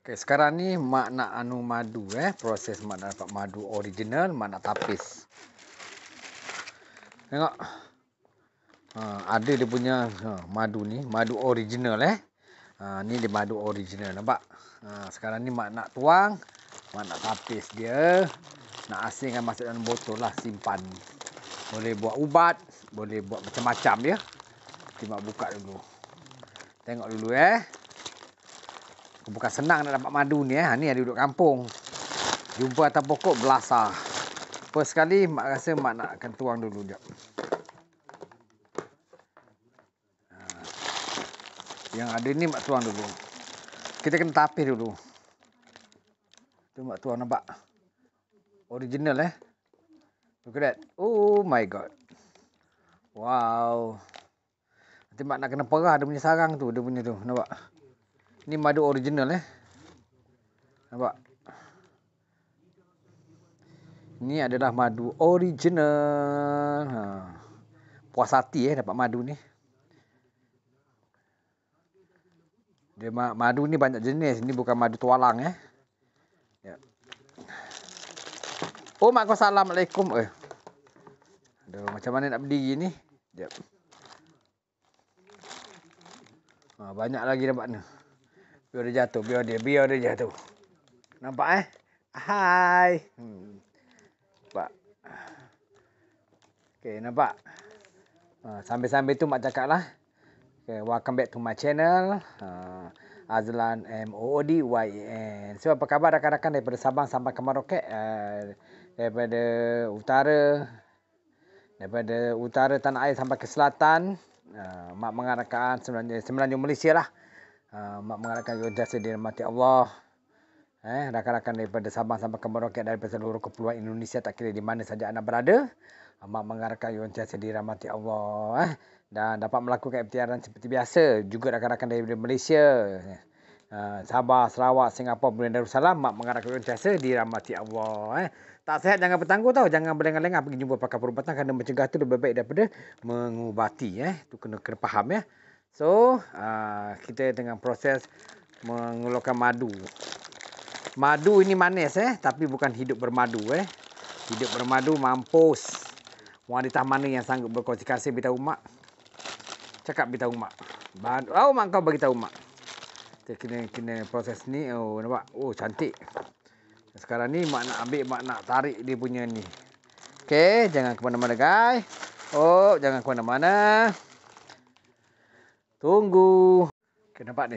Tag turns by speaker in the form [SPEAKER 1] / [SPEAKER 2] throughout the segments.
[SPEAKER 1] Okay, sekarang ni mak nak anu madu eh. Proses mak nak dapat madu original, mak nak tapis. Tengok. Ha, ada dia punya ha, madu ni, madu original eh. Ha, ni dia madu original nampak. Ha, sekarang ni mak nak tuang, mak nak tapis dia. Nak asingkan masuk dalam botol lah, simpan. Boleh buat ubat, boleh buat macam-macam ya. Kita buka dulu. Tengok dulu eh. Ya. Aku bukan senang nak dapat madu ni eh. Ha, ni ada duduk kampung. Jumpa atas pokok belasah. First sekali mak rasa mak nak akan tuang dulu jap. Ha. Yang ada ni mak tuang dulu. Kita kena tapis dulu. Tu mak tuang nampak. Original eh. Look at that. Oh my god. Wow. Nanti mak nak kena perah dia punya sarang tu. Dia punya tu. Nampak? Ini madu original eh. Nampak? Ini adalah madu original. Ha. Puas hati eh dapat madu ni. Dia madu ni banyak jenis. Ini bukan madu tualang eh. Ya. Oh, mak assalamualaikum. Eh. Aduh, macam mana nak berdiri ni? Jap. Ha, banyak lagi dapat ni. Biar dia jatuh, biar dia, biar dia jatuh. Nampak eh? Hai. Hmm. Nampak. Okay, nampak. Ah, sambil-sambil tu mak cakap lah. welcome back to my channel. Uh, Azlan M-O-O-D-Y-E-N. So, apa khabar rakan-rakan daripada Sabang sampai ke Maroke? Uh, ah, daripada utara. Daripada utara tanah air sampai ke selatan. Uh, mak mengharapkan semenanjung, semenanjung Malaysia lah. Ha, mak mengalahkan jasa di mati Allah. Eh, rakan-rakan daripada Sabang sampai ke Merauke dari seluruh kepulauan Indonesia tak kira di mana saja anda berada. Ha, mak mengarahkan yang sentiasa dirahmati Allah. Eh. Dan dapat melakukan ibtiaran seperti biasa. Juga rakan-rakan dari Malaysia. Uh, Sabah, Sarawak, Singapura, Brunei Darussalam. Mak mengarahkan yang sentiasa dirahmati Allah. Eh. Tak sehat jangan bertangguh tau. Jangan berlengah-lengah pergi jumpa pakar perubatan. Kerana mencegah tu lebih baik daripada mengubati. Eh. Tu kena, kena faham ya. Eh. So uh, kita dengan proses mengeluarkan madu. Madu ini manis eh, tapi bukan hidup bermadu eh. Hidup bermadu mampus. Mau Wanita mana yang sanggup berkongsi kasih beritahu mak? Cakap beritahu mak. Badu. Oh, mak kau beritahu mak. Kita kena, kena proses ni. Oh, nampak? Oh, cantik. Sekarang ni mak nak ambil, mak nak tarik dia punya ni. Okay, jangan ke mana-mana guys. Oh, jangan ke mana-mana. Tunggu. Okay, nampak ni.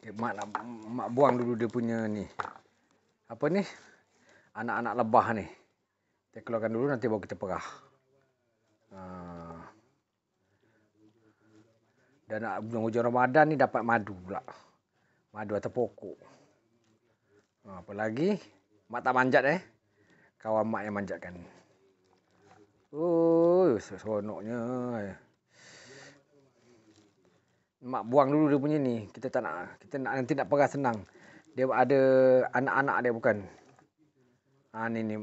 [SPEAKER 1] Okay, mak nak mak buang dulu dia punya ni. Apa ni? Anak-anak lebah ni. Kita keluarkan dulu nanti baru kita perah. Ha. Dan nak bulan hujan Ramadan ni dapat madu pula. Madu atau pokok. Ha, apa lagi? Mak tak manjat eh. Kawan mak yang manjatkan. Oh, seronoknya. Oh, mak buang dulu dia punya ni. Kita tak nak kita nak nanti nak perah senang. Dia ada anak-anak dia bukan. Ha ni ni.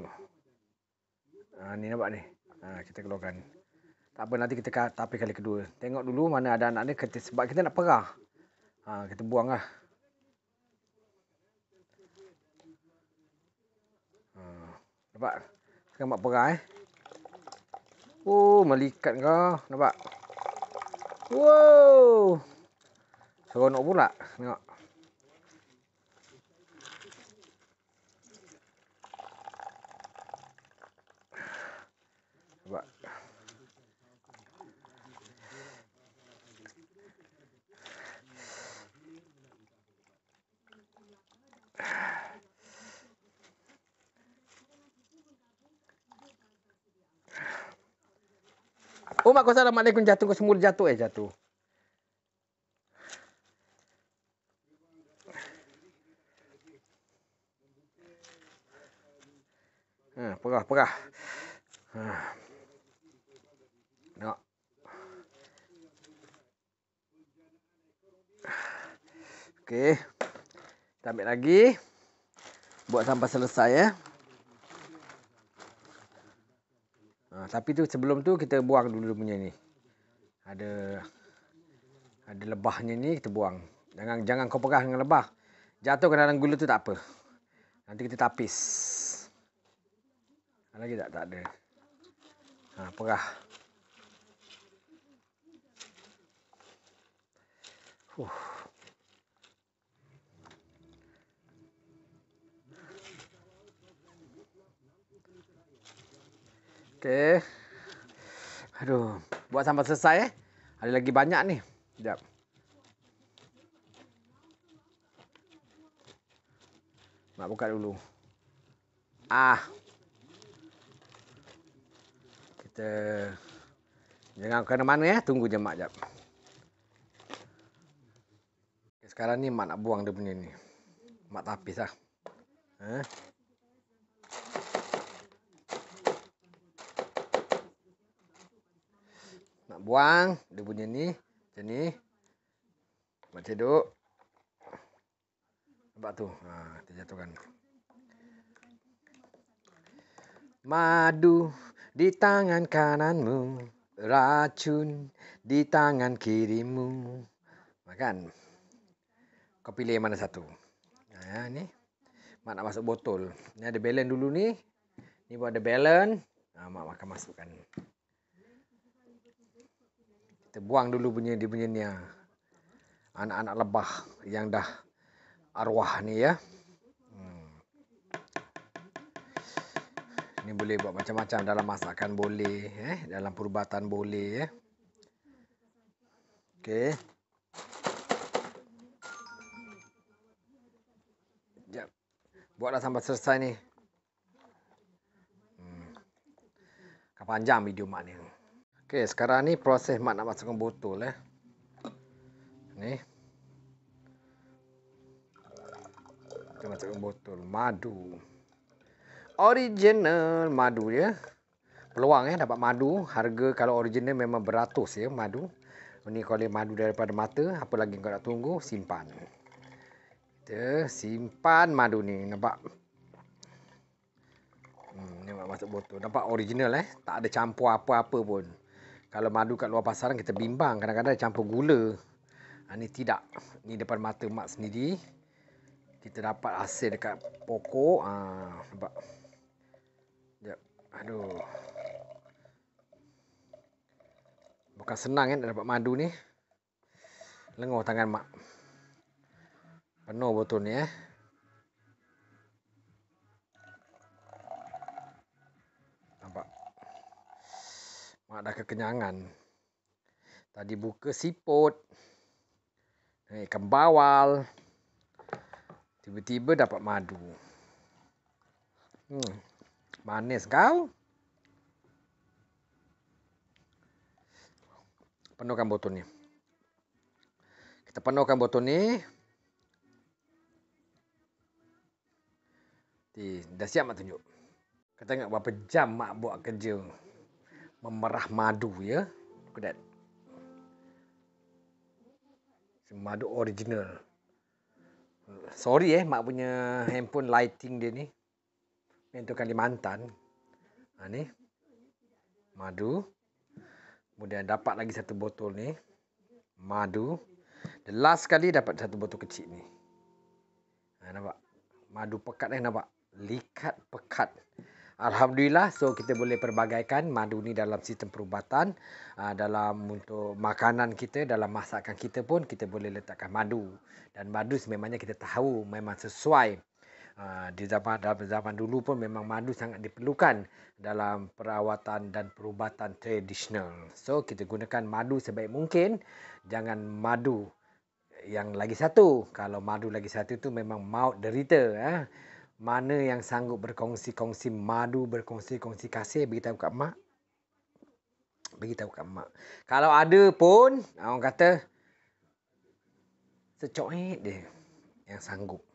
[SPEAKER 1] Ha ni nampak ni. Ha kita keluarkan. Tak apa nanti kita tapi kali kedua. Tengok dulu mana ada anak dia kita, sebab kita nak perah. Ha kita buanglah. Ha nampak. Sekarang mak perah eh. Oh, melikat kau. Nampak? Wow. Seronok pula Tengok Oh, mak kuasa lah. Maknanya jatuh ke jatuh eh jatuh. Ha, perah, perah. Ha. Tengok. Okey. Kita ambil lagi. Buat sampai selesai ya. Ha, tapi tu sebelum tu kita buang dulu punya ni. Ada ada lebahnya ni kita buang. Jangan jangan kau perah dengan lebah. Jatuh ke dalam gula tu tak apa. Nanti kita tapis lagi tak tak ada ha, perah Fuh. Okay. Aduh, buat sampai selesai eh. Ada lagi banyak ni. Sekejap. Nak buka dulu. Ah kita jangan ke mana ya tunggu je mak jap sekarang ni mak nak buang dia punya ni mak tapis lah ha? nak buang dia punya ni macam ni mak ceduk nampak tu ha, kita jatuhkan madu di tangan kananmu racun di tangan kirimu makan kau pilih mana satu nah ya, ni mak nak masuk botol ni ada balance dulu ni ni buat ada balance nah, mak makan masukkan kita buang dulu bunyi dia punya ni ah. anak-anak lebah yang dah arwah ni ya Ini boleh buat macam-macam dalam masakan boleh, eh dalam perubatan boleh, eh. Okey. Jap. Buatlah sampai selesai ni. Hmm. Panjang video mak ni. Okey, sekarang ni proses mak nak masukkan botol eh. Ni. Kita masukkan botol madu original madu ya. Peluang ya dapat madu. Harga kalau original memang beratus ya madu. Ini kalau madu daripada mata. Apa lagi kau nak tunggu? Simpan. Kita simpan madu ni. Nampak? Hmm, ni masuk botol. Nampak original eh. Tak ada campur apa-apa pun. Kalau madu kat luar pasaran kita bimbang. Kadang-kadang campur gula. Ha, ni tidak. Ni depan mata mak sendiri. Kita dapat hasil dekat pokok. Ha, nampak? Nampak? Aduh. Bukan senang kan nak dapat madu ni. Lengoh tangan mak. Penuh botol ni eh. Nampak. Mak dah kekenyangan. Tadi buka siput. Ikan bawal. Tiba-tiba dapat madu. Hmm manis kau. Penuhkan botol ni. Kita penuhkan botol ni. Di, dah siap mak tunjuk. Kau tengok berapa jam mak buat kerja memerah madu ya. Kedat. Madu original. Sorry eh mak punya handphone lighting dia ni untuk Kalimantan. Ha, ni. Madu. Kemudian dapat lagi satu botol ni. Madu. The last kali dapat satu botol kecil ni. Ha, nampak? Madu pekat ni nampak? Likat pekat. Alhamdulillah. So, kita boleh perbagaikan madu ni dalam sistem perubatan. Ha, dalam untuk makanan kita, dalam masakan kita pun, kita boleh letakkan madu. Dan madu sememangnya kita tahu memang sesuai Ah, di zaman zaman dulu pun memang madu sangat diperlukan dalam perawatan dan perubatan tradisional. So kita gunakan madu sebaik mungkin, jangan madu yang lagi satu. Kalau madu lagi satu tu memang maut derita eh. Mana yang sanggup berkongsi-kongsi madu, berkongsi-kongsi kasih beritahu kat mak. Beritahu kat mak. Kalau ada pun orang kata secoek dia yang sanggup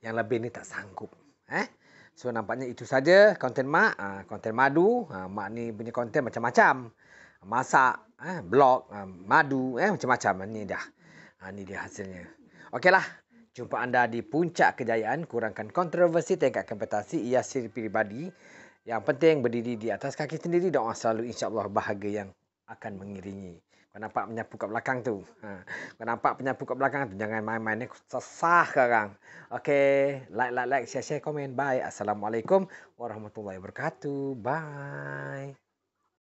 [SPEAKER 1] yang lebih ni tak sanggup. Eh? So nampaknya itu saja konten mak, ah, konten madu. Ah, mak ni punya konten macam-macam. Masak, eh, blog, ah, madu, eh, macam-macam. Ini dah. ini dia hasilnya. Okeylah. Jumpa anda di puncak kejayaan. Kurangkan kontroversi, tingkat kompetensi, ia siri peribadi. Yang penting berdiri di atas kaki sendiri. Doa selalu insyaAllah bahagia yang akan mengiringi. Kau nampak penyapu kat belakang tu. Ha. Kau nampak penyapu kat belakang tu. Jangan main-main ni. Sesah sekarang. Okay. Like, like, like. Share, share, komen. Bye. Assalamualaikum warahmatullahi wabarakatuh. Bye.